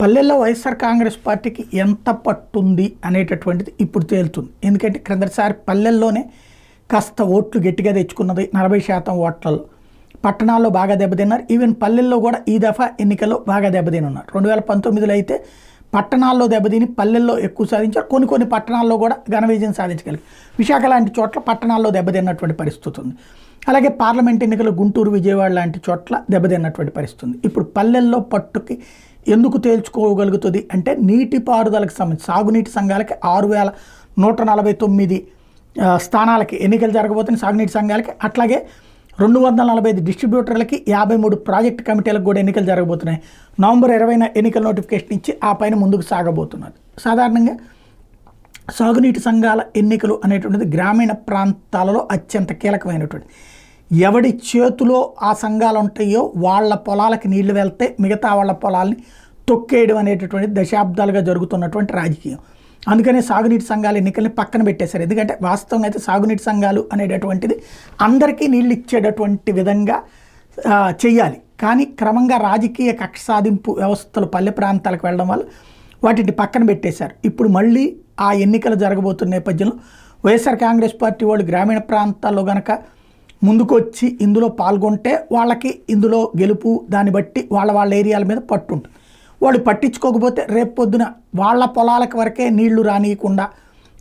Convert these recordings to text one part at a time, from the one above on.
పల్లెల్లో వైఎస్ఆర్ కాంగ్రెస్ పార్టీకి ఎంత పట్టుంది అనేటటువంటిది ఇప్పుడు తేలుతుంది ఎందుకంటే క్రిందటిసారి పల్లెల్లోనే కాస్త ఓట్లు గట్టిగా తెచ్చుకున్నది నలభై శాతం ఓట్లలో పట్టణాల్లో బాగా దెబ్బతిన్నారు ఈవెన్ పల్లెల్లో కూడా ఈ దఫా ఎన్నికల్లో బాగా ఉన్నారు రెండు వేల పంతొమ్మిదిలో అయితే పట్టణాల్లో దెబ్బతిని పల్లెల్లో ఎక్కువ సాధించారు కొన్ని కొన్ని పట్టణాల్లో కూడా ఘన విజయం సాధించగలిగి విశాఖ లాంటి చోట్ల పట్టణాల్లో దెబ్బతిన్నటువంటి పరిస్థితి ఉంది అలాగే పార్లమెంట్ ఎన్నికలు గుంటూరు విజయవాడ లాంటి చోట్ల దెబ్బతిన్నటువంటి పరిస్థితి ఉంది ఇప్పుడు పల్లెల్లో పట్టుకి ఎందుకు తేల్చుకోగలుగుతుంది అంటే నీటిపారుదలకు సంబంధించి సాగునీటి సంఘాలకి ఆరు వేల నూట నలభై తొమ్మిది స్థానాలకి ఎన్నికలు జరగబోతున్న సాగునీటి సంఘాలకి అట్లాగే రెండు వందల నలభై ఐదు డిస్ట్రిబ్యూటర్లకి యాభై మూడు ప్రాజెక్ట్ కమిటీలకు కూడా ఎన్నికలు జరగబోతున్నాయి నవంబర్ ఇరవైన ఎన్నికల నోటిఫికేషన్ ఇచ్చి ఆ పైన ముందుకు సాగబోతున్నారు సాధారణంగా సాగునీటి సంఘాల ఎన్నికలు అనేటువంటిది గ్రామీణ ప్రాంతాలలో అత్యంత కీలకమైనటువంటిది ఎవడి చేతిలో ఆ సంఘాలు ఉంటాయో వాళ్ళ పొలాలకి నీళ్లు వెళ్తే మిగతా వాళ్ళ పొలాల్ని తొక్కేయడం అనేటటువంటి దశాబ్దాలుగా జరుగుతున్నటువంటి రాజకీయం అందుకనే సాగునీటి సంఘాలు ఎన్నికల్ని పక్కన పెట్టేశారు ఎందుకంటే వాస్తవంగా అయితే సాగునీటి సంఘాలు అనేటటువంటిది అందరికీ నీళ్ళు ఇచ్చేటటువంటి విధంగా చేయాలి కానీ క్రమంగా రాజకీయ కక్ష సాధింపు వ్యవస్థలు పల్లె ప్రాంతాలకు వెళ్ళడం వల్ల వాటిని పక్కన పెట్టేశారు ఇప్పుడు మళ్ళీ ఆ ఎన్నికలు జరగబోతున్న నేపథ్యంలో వైఎస్ఆర్ కాంగ్రెస్ పార్టీ వాళ్ళు గ్రామీణ ప్రాంతాల్లో కనుక ముందుకొచ్చి ఇందులో పాల్గొంటే వాళ్ళకి ఇందులో గెలుపు దాన్ని బట్టి వాళ్ళ వాళ్ళ ఏరియాల మీద పట్టు వాళ్ళు పట్టించుకోకపోతే రేపు పొద్దున వాళ్ళ పొలాలకు వరకే నీళ్లు రానియకుండా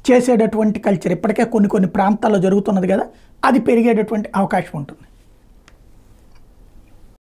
చేసేటటువంటి కల్చర్ ఇప్పటికే కొన్ని కొన్ని ప్రాంతాల్లో జరుగుతున్నది కదా అది పెరిగేటటువంటి అవకాశం ఉంటుంది